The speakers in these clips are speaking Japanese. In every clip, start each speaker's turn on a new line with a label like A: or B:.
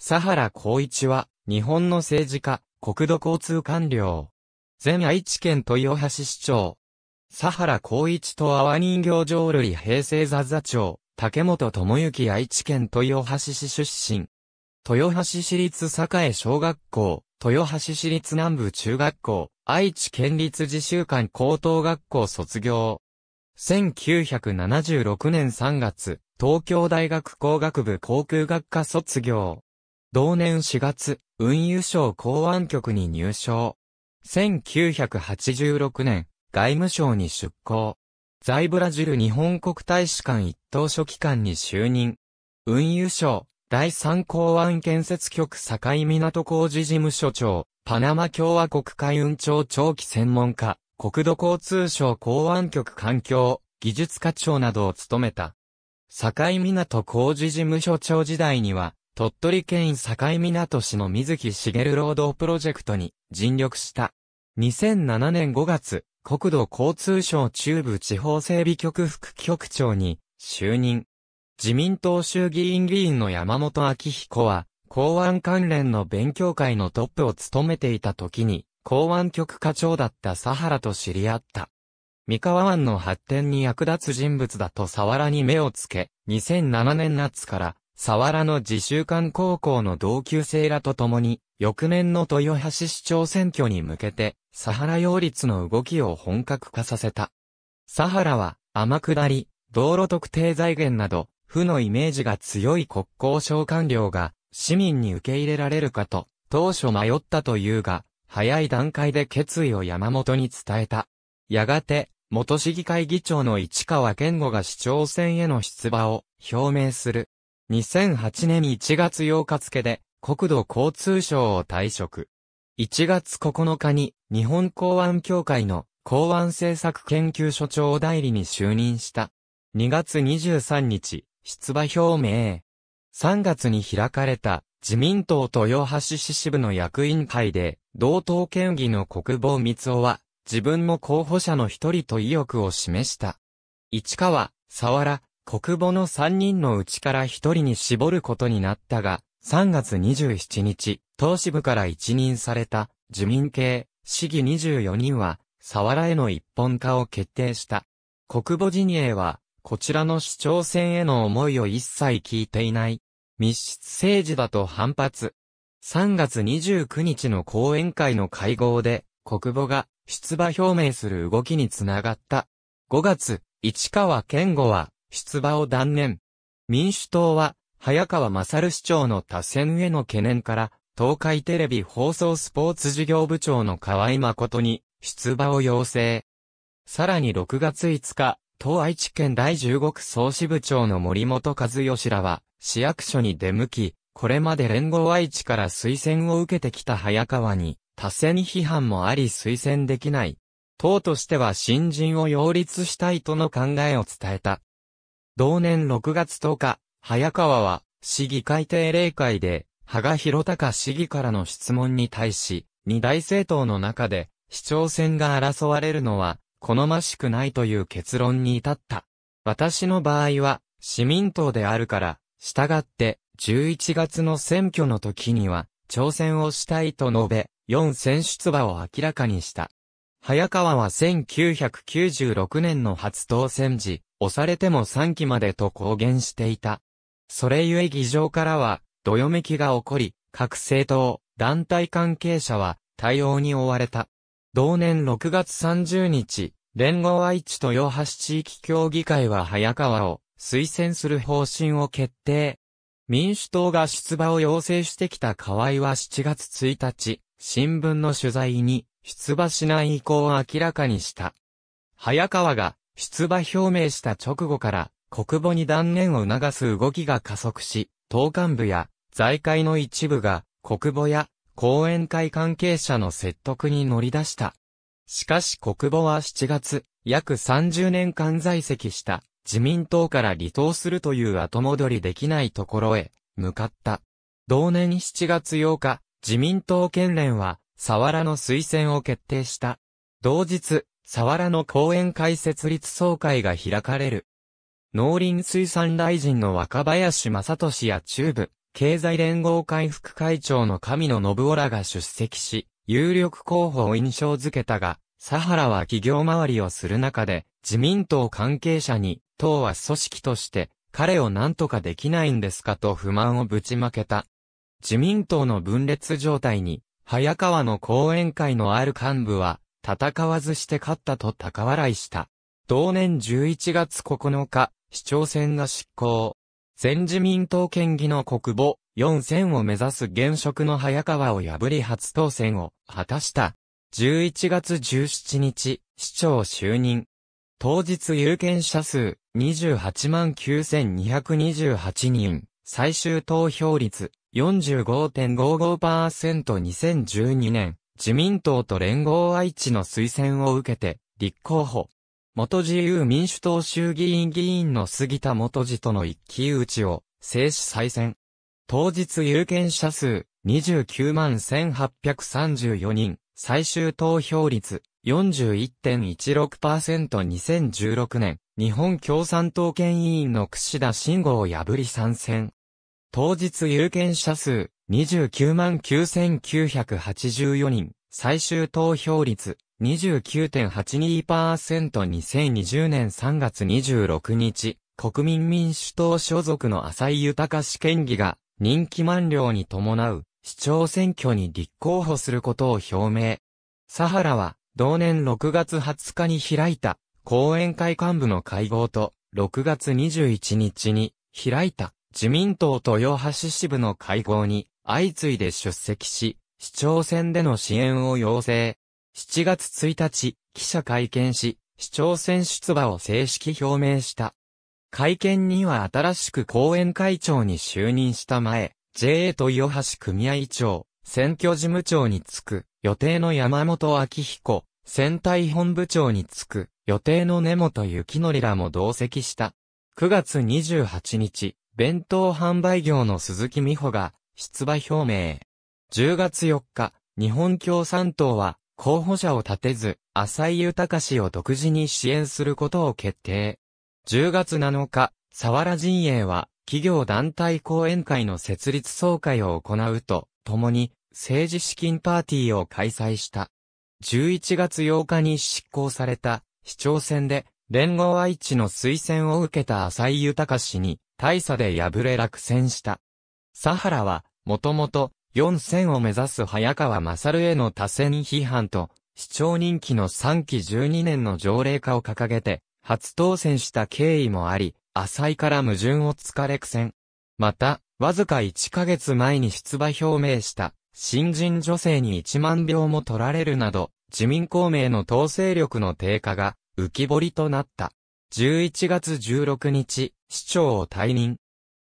A: 佐原光一は、日本の政治家、国土交通官僚。前愛知県豊橋市長。佐原光一と泡人形浄瑠璃平成座座長、竹本智之愛知県豊橋市出身。豊橋市立栄小学校、豊橋市立南部中学校、愛知県立自習館高等学校卒業。1976年3月、東京大学工学部航空学科卒業。同年4月、運輸省公安局に入省。1986年、外務省に出向。在ブラジル日本国大使館一等書記官に就任。運輸省、第三公安建設局境港工事事務所長、パナマ共和国海運庁長期専門家、国土交通省公安局環境、技術課長などを務めた。境港工事事務所長時代には、鳥取県境港市の水木しげる労働プロジェクトに尽力した。2007年5月、国土交通省中部地方整備局副局長に就任。自民党衆議院議員の山本明彦は、港湾関連の勉強会のトップを務めていた時に、港湾局課長だった佐原と知り合った。三河湾の発展に役立つ人物だと佐原に目をつけ、2007年夏から佐原の自習館高校の同級生らと共に、翌年の豊橋市長選挙に向けて、サハラ擁立の動きを本格化させた。サハラは、天下り、道路特定財源など、負のイメージが強い国交省官僚が、市民に受け入れられるかと、当初迷ったというが、早い段階で決意を山本に伝えた。やがて、元市議会議長の市川健吾が市長選への出馬を表明する。2008年1月8日付で国土交通省を退職。1月9日に日本港湾協会の港湾政策研究所長代理に就任した。2月23日、出馬表明。3月に開かれた自民党豊橋市支部の役員会で、同党県議の国防光雄は、自分も候補者の一人と意欲を示した。市川、沢原、国母の3人のうちから1人に絞ることになったが、3月27日、党支部から一任された、自民系、市議24人は、サワラへの一本化を決定した。国母陣営は、こちらの市長選への思いを一切聞いていない。密室政治だと反発。3月29日の講演会の会合で、国母が出馬表明する動きにつながった。5月、市川健吾は、出馬を断念。民主党は、早川勝市長の多選への懸念から、東海テレビ放送スポーツ事業部長の河合誠に出馬を要請。さらに6月5日、東愛知県第15区総支部長の森本和義らは、市役所に出向き、これまで連合愛知から推薦を受けてきた早川に、多選批判もあり推薦できない。党としては新人を擁立したいとの考えを伝えた。同年6月10日、早川は、市議会定例会で、羽賀博隆市議からの質問に対し、二大政党の中で、市長選が争われるのは、好ましくないという結論に至った。私の場合は、市民党であるから、従って、11月の選挙の時には、挑戦をしたいと述べ、4選出馬を明らかにした。早川は1996年の初当選時、押されても3期までと公言していた。それゆえ議場からは、どよめきが起こり、各政党、団体関係者は対応に追われた。同年6月30日、連合愛知豊橋地域協議会は早川を推薦する方針を決定。民主党が出馬を要請してきた河合は7月1日、新聞の取材に出馬しない意向を明らかにした。早川が出馬表明した直後から国母に断念を促す動きが加速し、党幹部や財界の一部が国母や後援会関係者の説得に乗り出した。しかし国母は7月、約30年間在籍した自民党から離党するという後戻りできないところへ向かった。同年7月8日、自民党県連は、サワラの推薦を決定した。同日、サワラの公園会設立総会が開かれる。農林水産大臣の若林正俊や中部、経済連合会副会長の神野信夫らが出席し、有力候補を印象づけたが、サハラは企業回りをする中で、自民党関係者に、党は組織として、彼を何とかできないんですかと不満をぶちまけた。自民党の分裂状態に、早川の講演会のある幹部は、戦わずして勝ったと高笑いした。同年11月9日、市長選が執行。全自民党県議の国母、4000を目指す現職の早川を破り初当選を果たした。11月17日、市長就任。当日有権者数28万9228人、最終投票率 45.55%2012 年自民党と連合愛知の推薦を受けて、立候補。元自由民主党衆議院議員の杉田元次との一騎打ちを、制止再選。当日有権者数、29万1834人、最終投票率、41.16%2016 年、日本共産党県委員の串田慎吾を破り参戦。当日有権者数29万9984人、最終投票率 29.82%2020 年3月26日、国民民主党所属の浅井豊氏県議が、人気満了に伴う、市長選挙に立候補することを表明。サハラは、同年6月20日に開いた、後援会幹部の会合と、6月21日に、開いた、自民党豊橋支部の会合に、相次いで出席し、市長選での支援を要請。7月1日、記者会見し、市長選出馬を正式表明した。会見には新しく後援会長に就任した前、JA と豊橋組合長、選挙事務長に就く、予定の山本明彦、選対本部長に就く、予定の根本幸則らも同席した。9月28日、弁当販売業の鈴木美穂が、出馬表明。10月4日、日本共産党は、候補者を立てず、浅井豊氏を独自に支援することを決定。10月7日、佐原陣営は、企業団体講演会の設立総会を行うと、共に、政治資金パーティーを開催した。11月8日に執行された、市長選で、連合愛知の推薦を受けた浅井豊氏に、大差で敗れ落選した。佐原は、もともと、4000を目指す早川勝への多選批判と、市長任期の3期12年の条例化を掲げて、初当選した経緯もあり、浅井から矛盾をつかれ苦戦。また、わずか1ヶ月前に出馬表明した、新人女性に1万票も取られるなど、自民公明の統制力の低下が浮き彫りとなった。11月16日、市長を退任。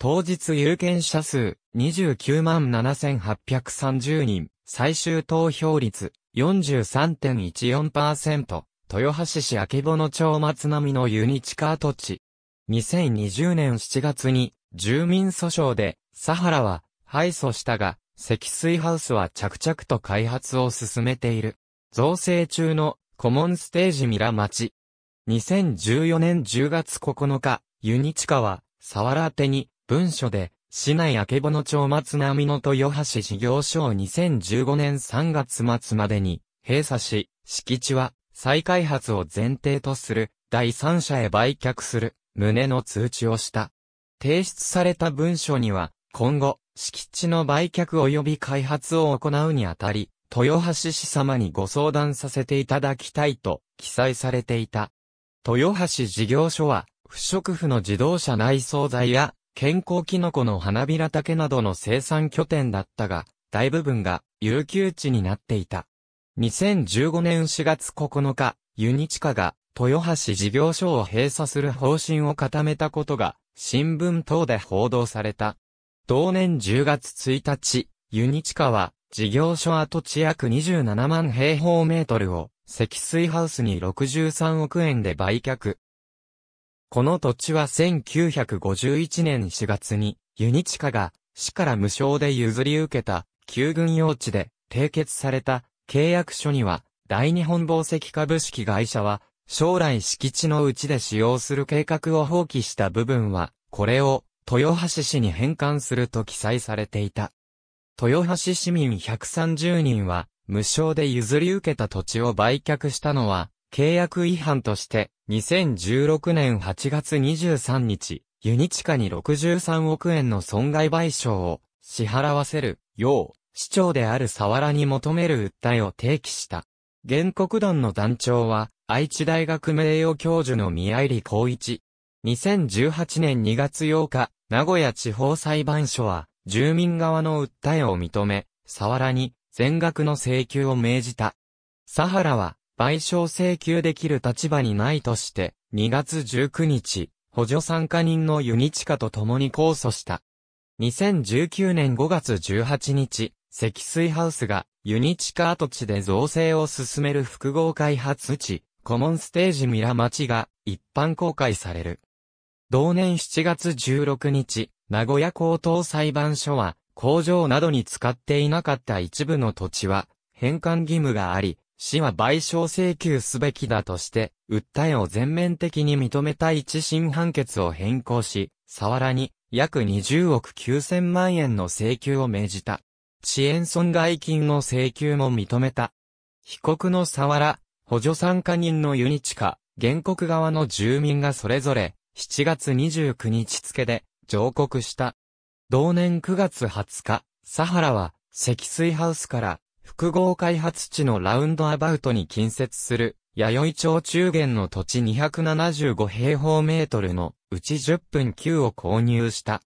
A: 当日有権者数29万7830人、最終投票率43.14%、豊橋市明野町松並のユニチカー地。2020年7月に住民訴訟でサハラは敗訴したが、積水ハウスは着々と開発を進めている。造成中のコモンステージミラ町。2014年10月9日、ユニチカは、サワラ宛に、文書で、市内あけぼの町松並の豊橋事業所を2015年3月末までに閉鎖し、敷地は再開発を前提とする第三者へ売却する旨の通知をした。提出された文書には、今後、敷地の売却及び開発を行うにあたり、豊橋市様にご相談させていただきたいと記載されていた。豊橋事業所は、不織布の自動車内装材や健康キノコの花びら竹などの生産拠点だったが、大部分が有給地になっていた。2015年4月9日、ユニチカが豊橋事業所を閉鎖する方針を固めたことが新聞等で報道された。同年10月1日、ユニチカは事業所跡地約27万平方メートルを積水ハウスに63億円で売却。この土地は1951年4月に、ユニチカが、市から無償で譲り受けた、旧軍用地で、締結された、契約書には、大日本宝石株式会社は、将来敷地のうちで使用する計画を放棄した部分は、これを、豊橋市に返還すると記載されていた。豊橋市民130人は、無償で譲り受けた土地を売却したのは、契約違反として、2016年8月23日、ユニチカに63億円の損害賠償を支払わせるよう、市長であるサワラに求める訴えを提起した。原告団の団長は、愛知大学名誉教授の宮入光一。2018年2月8日、名古屋地方裁判所は、住民側の訴えを認め、サワラに全額の請求を命じた。サハラは、賠償請求できる立場にないとして、2月19日、補助参加人のユニチカと共に控訴した。2019年5月18日、積水ハウスが、ユニチカ跡地で造成を進める複合開発地、コモンステージミラ町が、一般公開される。同年7月16日、名古屋高等裁判所は、工場などに使っていなかった一部の土地は、返還義務があり、市は賠償請求すべきだとして、訴えを全面的に認めた一審判決を変更し、サワラに約20億9000万円の請求を命じた。遅延損害金の請求も認めた。被告のサワラ、補助参加人のユニチカ、原告側の住民がそれぞれ、7月29日付で、上告した。同年9月20日、サハラは、積水ハウスから、複合開発地のラウンドアバウトに近接する、弥生町中原の土地275平方メートルのうち10分9を購入した。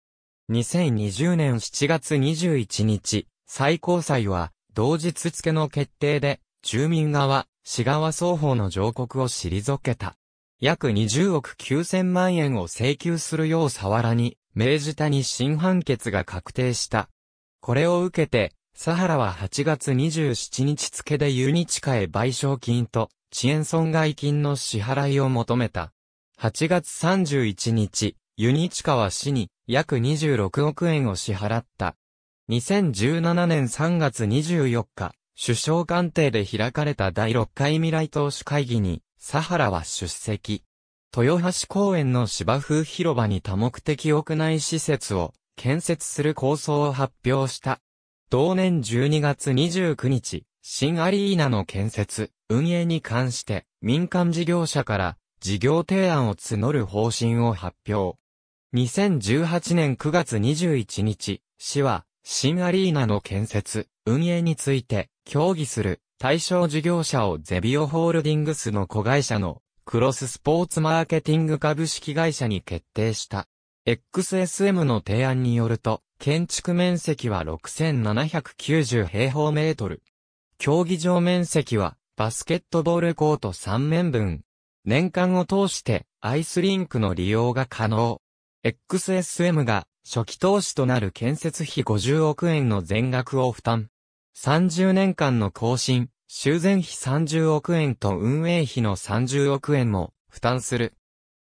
A: 2020年7月21日、最高裁は、同日付の決定で、住民側、市側双方の上告を退けた。約20億9000万円を請求するようさわらに、明治たに新判決が確定した。これを受けて、サハラは8月27日付でユニチカへ賠償金と遅延損害金の支払いを求めた。8月31日、ユニチカは市に約26億円を支払った。2017年3月24日、首相官邸で開かれた第6回未来投資会議に、サハラは出席。豊橋公園の芝生広場に多目的屋内施設を建設する構想を発表した。同年12月29日、新アリーナの建設、運営に関して、民間事業者から、事業提案を募る方針を発表。2018年9月21日、市は、新アリーナの建設、運営について、協議する、対象事業者をゼビオホールディングスの子会社の、クロススポーツマーケティング株式会社に決定した。XSM の提案によると、建築面積は6790平方メートル。競技場面積はバスケットボールコート3面分。年間を通してアイスリンクの利用が可能。XSM が初期投資となる建設費50億円の全額を負担。30年間の更新、修繕費30億円と運営費の30億円も負担する。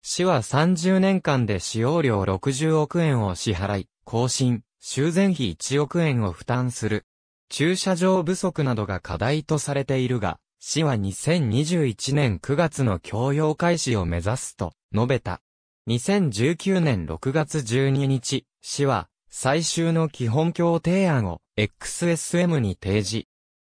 A: 市は30年間で使用料60億円を支払い、更新、修繕費1億円を負担する。駐車場不足などが課題とされているが、市は2021年9月の供用開始を目指すと述べた。2019年6月12日、市は最終の基本協定案を XSM に提示。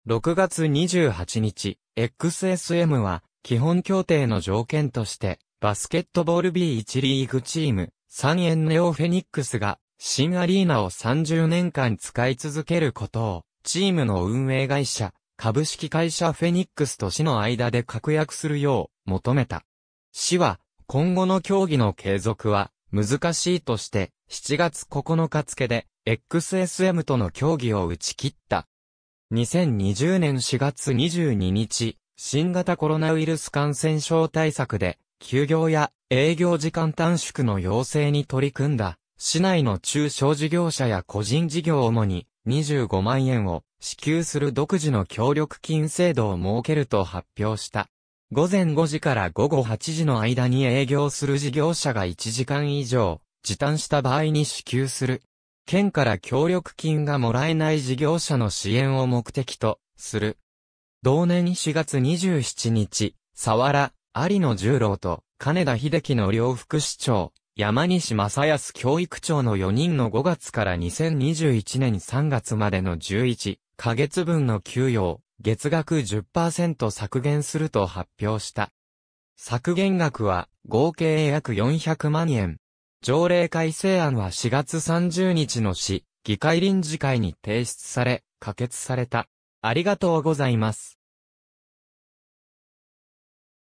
A: 6月28日、XSM は基本協定の条件として、バスケットボール B1 リーグチーム、3円ネオフェニックスが新アリーナを30年間使い続けることを、チームの運営会社、株式会社フェニックスと市の間で確約するよう求めた。市は、今後の競技の継続は難しいとして、7月9日付で XSM との協議を打ち切った。2020年4月22日、新型コロナウイルス感染症対策で、休業や営業時間短縮の要請に取り組んだ市内の中小事業者や個人事業主に25万円を支給する独自の協力金制度を設けると発表した。午前5時から午後8時の間に営業する事業者が1時間以上時短した場合に支給する。県から協力金がもらえない事業者の支援を目的とする。同年4月27日、佐原、有野十郎と金田秀樹の両副市長、山西正康教育長の4人の5月から2021年3月までの11ヶ月分の給与を月額10%削減すると発表した。削減額は合計約400万円。条例改正案は4月30日の市議会臨時会に提出され、可決された。ありがとうございます。